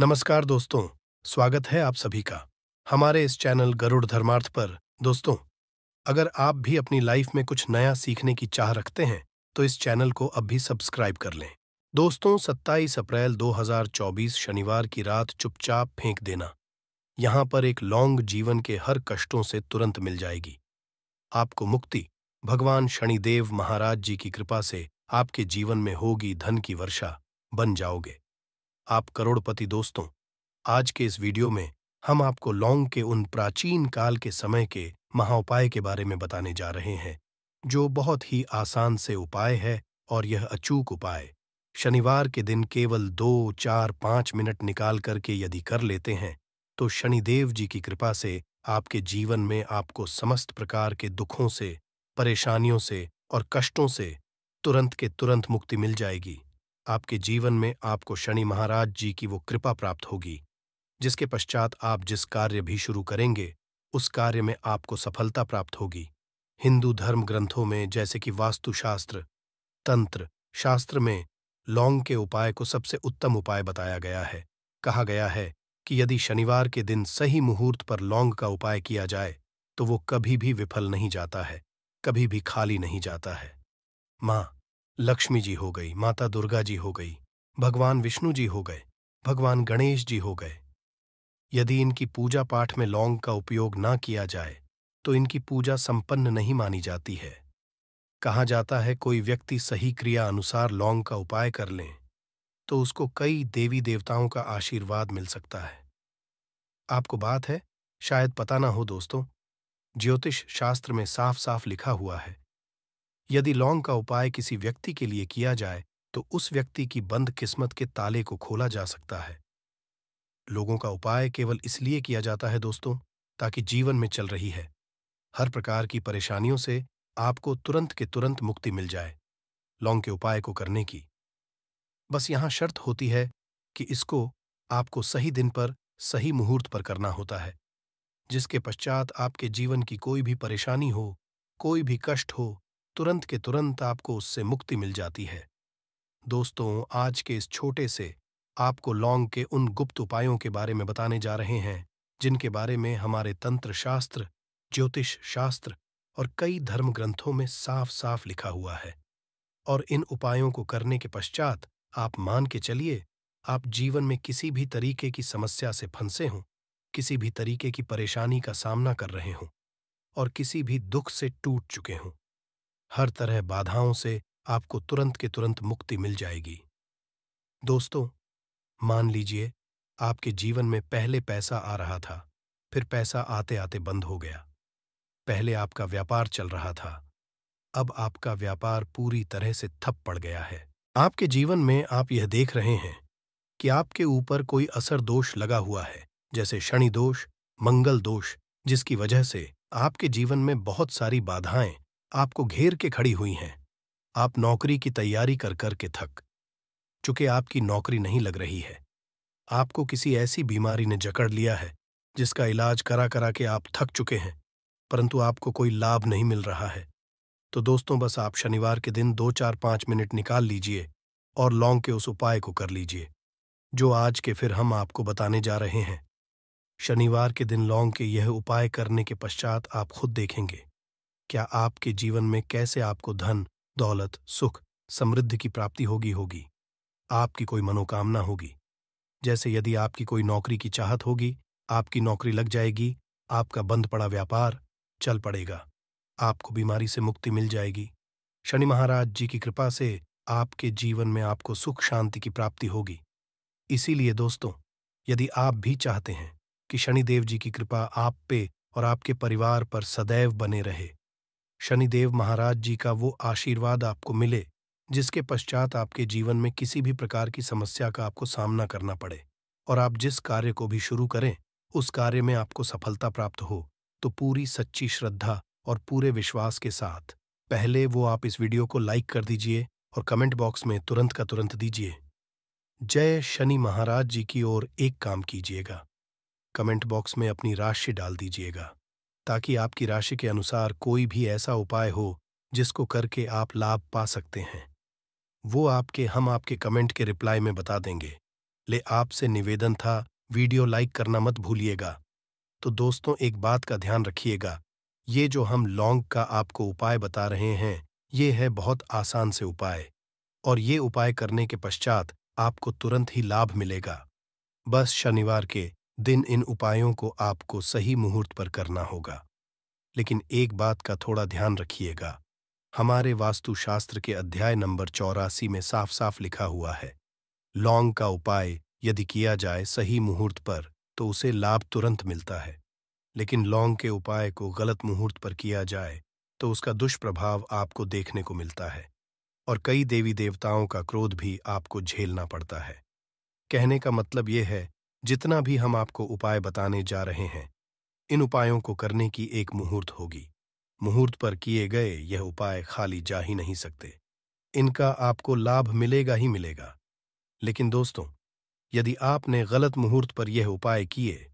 नमस्कार दोस्तों स्वागत है आप सभी का हमारे इस चैनल गरुड़ धर्मार्थ पर दोस्तों अगर आप भी अपनी लाइफ में कुछ नया सीखने की चाह रखते हैं तो इस चैनल को अब भी सब्सक्राइब कर लें दोस्तों 27 अप्रैल 2024 शनिवार की रात चुपचाप फेंक देना यहां पर एक लॉन्ग जीवन के हर कष्टों से तुरंत मिल जाएगी आपको मुक्ति भगवान शनिदेव महाराज जी की कृपा से आपके जीवन में होगी धन की वर्षा बन जाओगे आप करोड़पति दोस्तों आज के इस वीडियो में हम आपको लौंग के उन प्राचीन काल के समय के महाउपाय के बारे में बताने जा रहे हैं जो बहुत ही आसान से उपाय है और यह अचूक उपाय शनिवार के दिन केवल दो चार पांच मिनट निकाल करके यदि कर लेते हैं तो शनिदेव जी की कृपा से आपके जीवन में आपको समस्त प्रकार के दुखों से परेशानियों से और कष्टों से तुरंत के तुरंत मुक्ति मिल जाएगी आपके जीवन में आपको शनि महाराज जी की वो कृपा प्राप्त होगी जिसके पश्चात आप जिस कार्य भी शुरू करेंगे उस कार्य में आपको सफलता प्राप्त होगी हिंदू धर्म ग्रंथों में जैसे कि वास्तुशास्त्र तंत्र शास्त्र में लौंग के उपाय को सबसे उत्तम उपाय बताया गया है कहा गया है कि यदि शनिवार के दिन सही मुहूर्त पर लौंग का उपाय किया जाए तो वो कभी भी विफल नहीं जाता है कभी भी खाली नहीं जाता है मां लक्ष्मी जी हो गई माता दुर्गा जी हो गई भगवान विष्णु जी हो गए भगवान गणेश जी हो गए यदि इनकी पूजा पाठ में लौंग का उपयोग ना किया जाए तो इनकी पूजा संपन्न नहीं मानी जाती है कहा जाता है कोई व्यक्ति सही क्रिया अनुसार लौंग का उपाय कर लें तो उसको कई देवी देवताओं का आशीर्वाद मिल सकता है आपको बात है शायद पता ना हो दोस्तों ज्योतिष शास्त्र में साफ साफ लिखा हुआ है यदि लौंग का उपाय किसी व्यक्ति के लिए किया जाए तो उस व्यक्ति की बंद किस्मत के ताले को खोला जा सकता है लोगों का उपाय केवल इसलिए किया जाता है दोस्तों ताकि जीवन में चल रही है हर प्रकार की परेशानियों से आपको तुरंत के तुरंत मुक्ति मिल जाए लौंग के उपाय को करने की बस यहां शर्त होती है कि इसको आपको सही दिन पर सही मुहूर्त पर करना होता है जिसके पश्चात आपके जीवन की कोई भी परेशानी हो कोई भी कष्ट हो तुरंत के तुरंत आपको उससे मुक्ति मिल जाती है दोस्तों आज के इस छोटे से आपको लौंग के उन गुप्त उपायों के बारे में बताने जा रहे हैं जिनके बारे में हमारे तंत्र शास्त्र ज्योतिष शास्त्र और कई धर्म ग्रंथों में साफ साफ लिखा हुआ है और इन उपायों को करने के पश्चात आप मान के चलिए आप जीवन में किसी भी तरीके की समस्या से फंसे हों किसी भी तरीके की परेशानी का सामना कर रहे हों और किसी भी दुख से टूट चुके हों हर तरह बाधाओं से आपको तुरंत के तुरंत मुक्ति मिल जाएगी दोस्तों मान लीजिए आपके जीवन में पहले पैसा आ रहा था फिर पैसा आते आते बंद हो गया पहले आपका व्यापार चल रहा था अब आपका व्यापार पूरी तरह से थप पड़ गया है आपके जीवन में आप यह देख रहे हैं कि आपके ऊपर कोई असर दोष लगा हुआ है जैसे शनि दोष मंगल दोष जिसकी वजह से आपके जीवन में बहुत सारी बाधाएं आपको घेर के खड़ी हुई हैं आप नौकरी की तैयारी कर कर के थक चुके आपकी नौकरी नहीं लग रही है आपको किसी ऐसी बीमारी ने जकड़ लिया है जिसका इलाज करा करा के आप थक चुके हैं परंतु आपको कोई लाभ नहीं मिल रहा है तो दोस्तों बस आप शनिवार के दिन दो चार पाँच मिनट निकाल लीजिए और लौंग के उस उपाय को कर लीजिए जो आज के फिर हम आपको बताने जा रहे हैं शनिवार के दिन लौंग के यह उपाय करने के पश्चात आप खुद देखेंगे क्या आपके जीवन में कैसे आपको धन दौलत सुख समृद्धि की प्राप्ति होगी होगी आपकी कोई मनोकामना होगी जैसे यदि आपकी कोई नौकरी की चाहत होगी आपकी नौकरी लग जाएगी आपका बंद पड़ा व्यापार चल पड़ेगा आपको बीमारी से मुक्ति मिल जाएगी शनि महाराज जी की कृपा से आपके जीवन में आपको सुख शांति की प्राप्ति होगी इसीलिए दोस्तों यदि आप भी चाहते हैं कि शनिदेव जी की कृपा आप पे और आपके परिवार पर सदैव बने रहे शनिदेव महाराज जी का वो आशीर्वाद आपको मिले जिसके पश्चात आपके जीवन में किसी भी प्रकार की समस्या का आपको सामना करना पड़े और आप जिस कार्य को भी शुरू करें उस कार्य में आपको सफलता प्राप्त हो तो पूरी सच्ची श्रद्धा और पूरे विश्वास के साथ पहले वो आप इस वीडियो को लाइक कर दीजिए और कमेंट बॉक्स में तुरंत का तुरंत दीजिए जय शनि महाराज जी की ओर एक काम कीजिएगा कमेंट बॉक्स में अपनी राशि डाल दीजिएगा ताकि आपकी राशि के अनुसार कोई भी ऐसा उपाय हो जिसको करके आप लाभ पा सकते हैं वो आपके हम आपके कमेंट के रिप्लाई में बता देंगे ले आपसे निवेदन था वीडियो लाइक करना मत भूलिएगा तो दोस्तों एक बात का ध्यान रखिएगा ये जो हम लौंग का आपको उपाय बता रहे हैं ये है बहुत आसान से उपाय और ये उपाय करने के पश्चात आपको तुरंत ही लाभ मिलेगा बस शनिवार के दिन इन उपायों को आपको सही मुहूर्त पर करना होगा लेकिन एक बात का थोड़ा ध्यान रखिएगा हमारे वास्तुशास्त्र के अध्याय नंबर चौरासी में साफ साफ लिखा हुआ है लौंग का उपाय यदि किया जाए सही मुहूर्त पर तो उसे लाभ तुरंत मिलता है लेकिन लौंग के उपाय को गलत मुहूर्त पर किया जाए तो उसका दुष्प्रभाव आपको देखने को मिलता है और कई देवी देवताओं का क्रोध भी आपको झेलना पड़ता है कहने का मतलब यह है जितना भी हम आपको उपाय बताने जा रहे हैं इन उपायों को करने की एक मुहूर्त होगी मुहूर्त पर किए गए यह उपाय खाली जा ही नहीं सकते इनका आपको लाभ मिलेगा ही मिलेगा लेकिन दोस्तों यदि आपने गलत मुहूर्त पर यह उपाय किए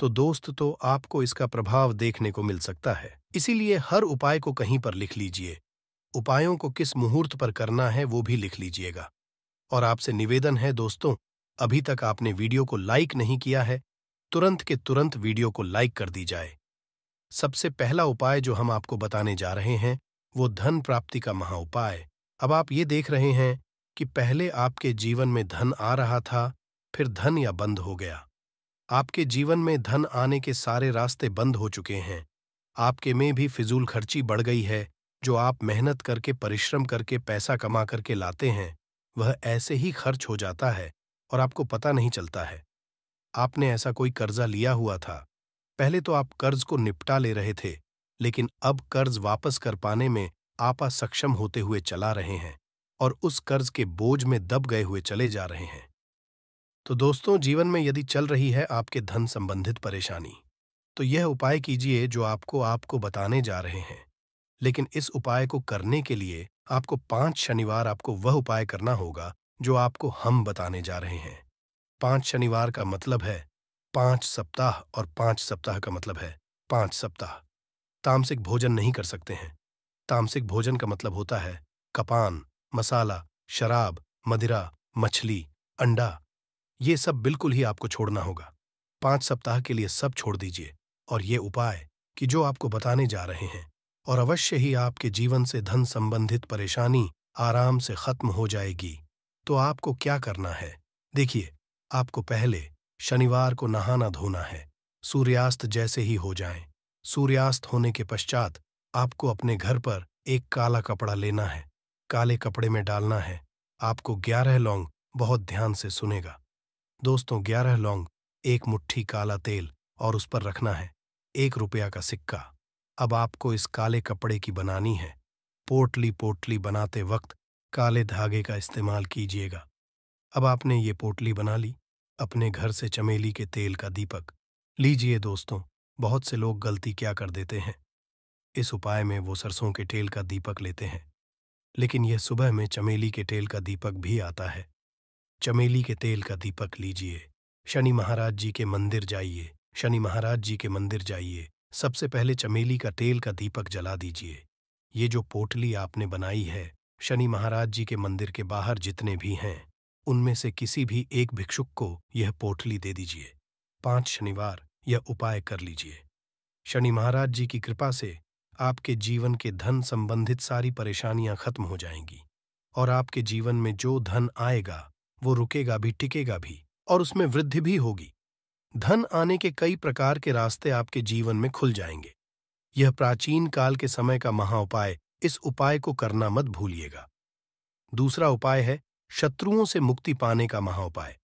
तो दोस्त तो आपको इसका प्रभाव देखने को मिल सकता है इसीलिए हर उपाय को कहीं पर लिख लीजिए उपायों को किस मुहूर्त पर करना है वो भी लिख लीजिएगा और आपसे निवेदन है दोस्तों अभी तक आपने वीडियो को लाइक नहीं किया है तुरंत के तुरंत वीडियो को लाइक कर दी जाए सबसे पहला उपाय जो हम आपको बताने जा रहे हैं वो धन प्राप्ति का महा उपाय अब आप ये देख रहे हैं कि पहले आपके जीवन में धन आ रहा था फिर धन या बंद हो गया आपके जीवन में धन आने के सारे रास्ते बंद हो चुके हैं आपके में भी फिजूल खर्ची बढ़ गई है जो आप मेहनत करके परिश्रम करके पैसा कमा करके लाते हैं वह ऐसे ही खर्च हो जाता है और आपको पता नहीं चलता है आपने ऐसा कोई कर्जा लिया हुआ था पहले तो आप कर्ज को निपटा ले रहे थे लेकिन अब कर्ज वापस कर पाने में आपा सक्षम होते हुए चला रहे हैं और उस कर्ज के बोझ में दब गए हुए चले जा रहे हैं तो दोस्तों जीवन में यदि चल रही है आपके धन संबंधित परेशानी तो यह उपाय कीजिए जो आपको आपको बताने जा रहे हैं लेकिन इस उपाय को करने के लिए आपको पांच शनिवार आपको वह उपाय करना होगा जो आपको हम बताने जा रहे हैं पांच शनिवार का मतलब है पांच सप्ताह और पांच सप्ताह का मतलब है पांच सप्ताह तामसिक भोजन नहीं कर सकते हैं तामसिक भोजन का मतलब होता है कपान मसाला शराब मदिरा मछली अंडा ये सब बिल्कुल ही आपको छोड़ना होगा पांच सप्ताह के लिए सब छोड़ दीजिए और ये उपाय कि जो आपको बताने जा रहे हैं और अवश्य ही आपके जीवन से धन संबंधित परेशानी आराम से खत्म हो जाएगी तो आपको क्या करना है देखिए आपको पहले शनिवार को नहाना धोना है सूर्यास्त जैसे ही हो जाए सूर्यास्त होने के पश्चात आपको अपने घर पर एक काला कपड़ा लेना है काले कपड़े में डालना है आपको ग्यारह लौंग बहुत ध्यान से सुनेगा दोस्तों ग्यारह लौंग एक मुट्ठी काला तेल और उस पर रखना है एक रुपया का सिक्का अब आपको इस काले कपड़े की बनानी है पोटली पोटली बनाते वक्त काले धागे का इस्तेमाल कीजिएगा अब आपने ये पोटली बना ली अपने घर से चमेली के तेल का दीपक लीजिए दोस्तों बहुत से लोग गलती क्या कर देते हैं इस उपाय में वो सरसों के तेल का दीपक लेते हैं लेकिन यह सुबह में चमेली के तेल का दीपक भी आता है चमेली के तेल का दीपक लीजिए शनि महाराज जी के मंदिर जाइए शनि महाराज जी के मंदिर जाइए सबसे पहले चमेली का तेल का दीपक जला दीजिए ये जो पोटली आपने बनाई है शनि महाराज जी के मंदिर के बाहर जितने भी हैं उनमें से किसी भी एक भिक्षुक को यह पोटली दे दीजिए पांच शनिवार यह उपाय कर लीजिए शनि महाराज जी की कृपा से आपके जीवन के धन संबंधित सारी परेशानियां खत्म हो जाएंगी और आपके जीवन में जो धन आएगा वो रुकेगा भी टिकेगा भी और उसमें वृद्धि भी होगी धन आने के कई प्रकार के रास्ते आपके जीवन में खुल जाएंगे यह प्राचीन काल के समय का महा उपाय इस उपाय को करना मत भूलिएगा दूसरा उपाय है शत्रुओं से मुक्ति पाने का महाउपाय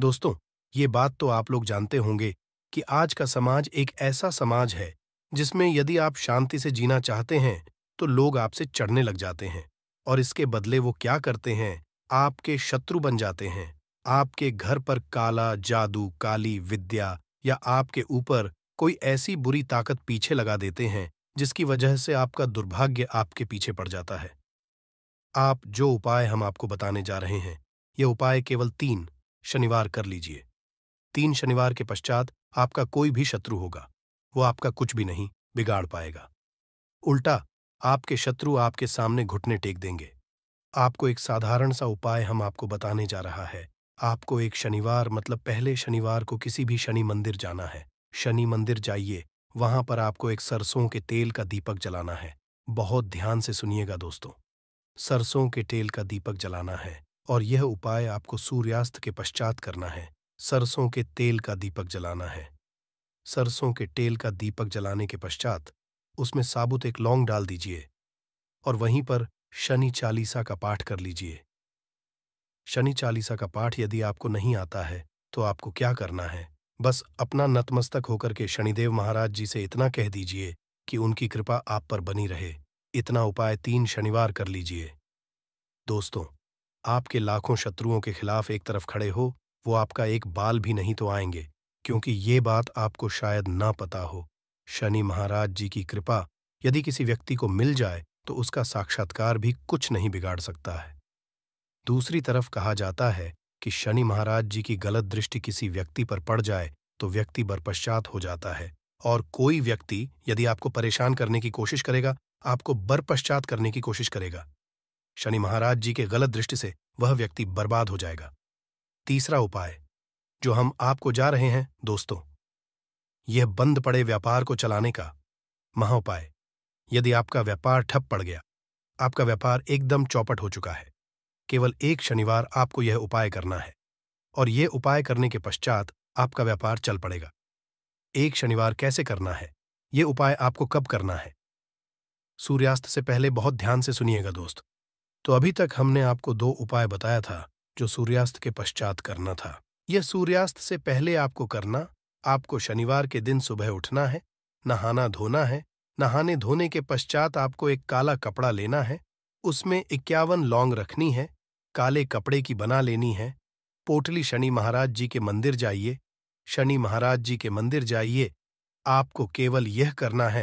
दोस्तों ये बात तो आप लोग जानते होंगे कि आज का समाज एक ऐसा समाज है जिसमें यदि आप शांति से जीना चाहते हैं तो लोग आपसे चढ़ने लग जाते हैं और इसके बदले वो क्या करते हैं आपके शत्रु बन जाते हैं आपके घर पर काला जादू काली विद्या या आपके ऊपर कोई ऐसी बुरी ताकत पीछे लगा देते हैं जिसकी वजह से आपका दुर्भाग्य आपके पीछे पड़ जाता है आप जो उपाय हम आपको बताने जा रहे हैं ये उपाय केवल तीन शनिवार कर लीजिए तीन शनिवार के पश्चात आपका कोई भी शत्रु होगा वो आपका कुछ भी नहीं बिगाड़ पाएगा उल्टा आपके शत्रु आपके सामने घुटने टेक देंगे आपको एक साधारण सा उपाय हम आपको बताने जा रहा है आपको एक शनिवार मतलब पहले शनिवार को किसी भी शनि मंदिर जाना है शनि मंदिर जाइए वहां पर आपको एक सरसों के तेल का दीपक जलाना है बहुत ध्यान से सुनिएगा दोस्तों सरसों के तेल का दीपक जलाना है और यह उपाय आपको सूर्यास्त के पश्चात करना है सरसों के तेल का दीपक जलाना है सरसों के तेल का दीपक जलाने के पश्चात उसमें साबुत एक लौंग डाल दीजिए और वहीं पर शनि चालीसा का पाठ कर लीजिए शनि चालीसा का पाठ यदि आपको नहीं आता है तो आपको क्या करना है बस अपना नतमस्तक होकर के शनिदेव महाराज जी से इतना कह दीजिए कि उनकी कृपा आप पर बनी रहे इतना उपाय तीन शनिवार कर लीजिए दोस्तों आपके लाखों शत्रुओं के खिलाफ एक तरफ खड़े हो वो आपका एक बाल भी नहीं तो आएंगे क्योंकि ये बात आपको शायद ना पता हो शनि महाराज जी की कृपा यदि किसी व्यक्ति को मिल जाए तो उसका साक्षात्कार भी कुछ नहीं बिगाड़ सकता है दूसरी तरफ कहा जाता है कि शनि महाराज जी की गलत दृष्टि किसी व्यक्ति पर पड़ जाए तो व्यक्ति बरपश्चात हो जाता है और कोई व्यक्ति यदि आपको परेशान करने की कोशिश करेगा आपको बरपश्चात करने की कोशिश करेगा शनि महाराज जी के गलत दृष्टि से वह व्यक्ति बर्बाद हो जाएगा तीसरा उपाय जो हम आपको जा रहे हैं दोस्तों यह बंद पड़े व्यापार को चलाने का महा उपाय यदि आपका व्यापार ठप पड़ गया आपका व्यापार एकदम चौपट हो चुका है केवल एक शनिवार आपको यह उपाय करना है और ये उपाय करने के पश्चात आपका व्यापार चल पड़ेगा एक शनिवार कैसे करना है ये उपाय आपको कब करना है सूर्यास्त से पहले बहुत ध्यान से सुनिएगा दोस्त तो अभी तक हमने आपको दो उपाय बताया था जो सूर्यास्त के पश्चात करना था यह सूर्यास्त से पहले आपको करना आपको शनिवार के दिन सुबह उठना है नहाना धोना है नहाने धोने के पश्चात आपको एक काला कपड़ा लेना है उसमें इक्यावन लौंग रखनी है काले कपड़े की बना लेनी है पोटली शनि महाराज जी के मंदिर जाइए शनि महाराज जी के मंदिर जाइए आपको केवल यह करना है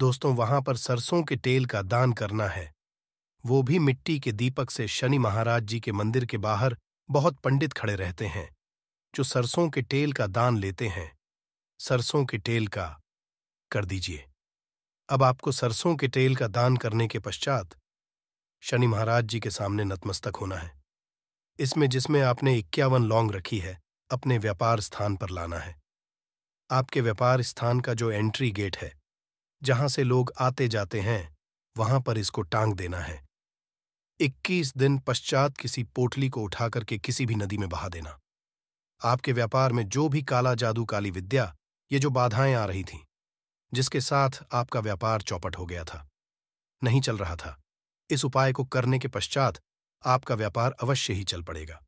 दोस्तों वहां पर सरसों के तेल का दान करना है वो भी मिट्टी के दीपक से शनि महाराज जी के मंदिर के बाहर बहुत पंडित खड़े रहते हैं जो सरसों के तेल का दान लेते हैं सरसों के तेल का कर दीजिए अब आपको सरसों के तेल का दान करने के पश्चात शनि महाराज जी के सामने नतमस्तक होना है इसमें जिसमें आपने इक्यावन लौंग रखी है अपने व्यापार स्थान पर लाना है आपके व्यापार स्थान का जो एंट्री गेट है जहां से लोग आते जाते हैं वहां पर इसको टांग देना है इक्कीस दिन पश्चात किसी पोटली को उठा करके किसी भी नदी में बहा देना आपके व्यापार में जो भी काला जादू काली विद्या ये जो बाधाएं आ रही थीं जिसके साथ आपका व्यापार चौपट हो गया था नहीं चल रहा था इस उपाय को करने के पश्चात आपका व्यापार अवश्य ही चल पड़ेगा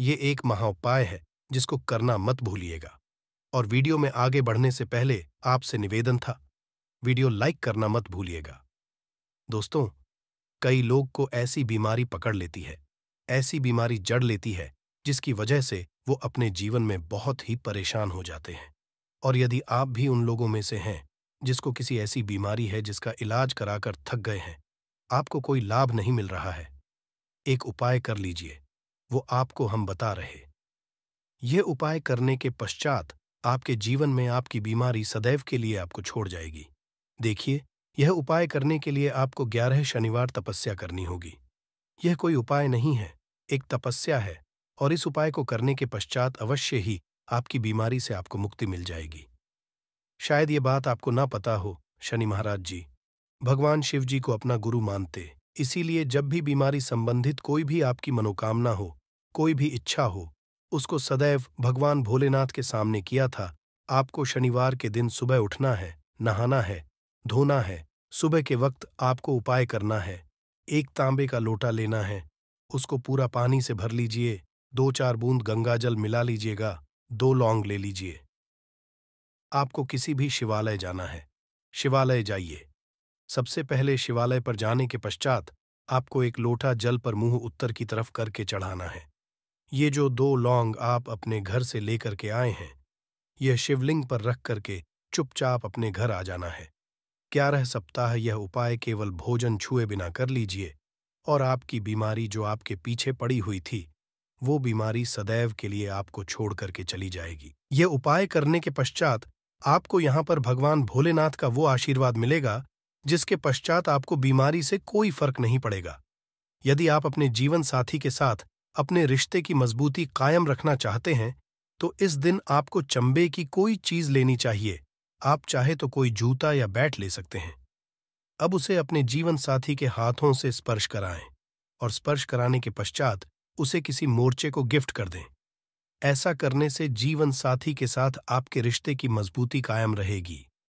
ये एक महाउपाय है जिसको करना मत भूलिएगा और वीडियो में आगे बढ़ने से पहले आपसे निवेदन था वीडियो लाइक करना मत भूलिएगा दोस्तों कई लोग को ऐसी बीमारी पकड़ लेती है ऐसी बीमारी जड़ लेती है जिसकी वजह से वो अपने जीवन में बहुत ही परेशान हो जाते हैं और यदि आप भी उन लोगों में से हैं जिसको किसी ऐसी बीमारी है जिसका इलाज कराकर थक गए हैं आपको कोई लाभ नहीं मिल रहा है एक उपाय कर लीजिए वो आपको हम बता रहे यह उपाय करने के पश्चात आपके जीवन में आपकी बीमारी सदैव के लिए आपको छोड़ जाएगी देखिए यह उपाय करने के लिए आपको ग्यारह शनिवार तपस्या करनी होगी यह कोई उपाय नहीं है एक तपस्या है और इस उपाय को करने के पश्चात अवश्य ही आपकी बीमारी से आपको मुक्ति मिल जाएगी शायद ये बात आपको ना पता हो शनि महाराज जी भगवान शिव जी को अपना गुरु मानते इसीलिए जब भी बीमारी संबंधित कोई भी आपकी मनोकामना हो कोई भी इच्छा हो उसको सदैव भगवान भोलेनाथ के सामने किया था आपको शनिवार के दिन सुबह उठना है नहाना है धोना है सुबह के वक्त आपको उपाय करना है एक तांबे का लोटा लेना है उसको पूरा पानी से भर लीजिए दो चार बूंद गंगाजल मिला लीजिएगा दो लौंग ले लीजिए आपको किसी भी शिवालय जाना है शिवालय जाइए सबसे पहले शिवालय पर जाने के पश्चात आपको एक लोटा जल पर मुंह उत्तर की तरफ करके चढ़ाना है ये जो दो लौंग आप अपने घर से लेकर के आए हैं यह शिवलिंग पर रख करके चुपचाप अपने घर आ जाना है ग्यारह सप्ताह यह उपाय केवल भोजन छुए बिना कर लीजिए और आपकी बीमारी जो आपके पीछे पड़ी हुई थी वो बीमारी सदैव के लिए आपको छोड़ करके चली जाएगी यह उपाय करने के पश्चात आपको यहाँ पर भगवान भोलेनाथ का वो आशीर्वाद मिलेगा जिसके पश्चात आपको बीमारी से कोई फर्क नहीं पड़ेगा यदि आप अपने जीवन साथी के साथ अपने रिश्ते की मजबूती कायम रखना चाहते हैं तो इस दिन आपको चंबे की कोई चीज लेनी चाहिए आप चाहे तो कोई जूता या बैट ले सकते हैं अब उसे अपने जीवन साथी के हाथों से स्पर्श कराएं और स्पर्श कराने के पश्चात उसे किसी मोर्चे को गिफ्ट कर दें ऐसा करने से जीवन साथी के साथ आपके रिश्ते की मजबूती कायम रहेगी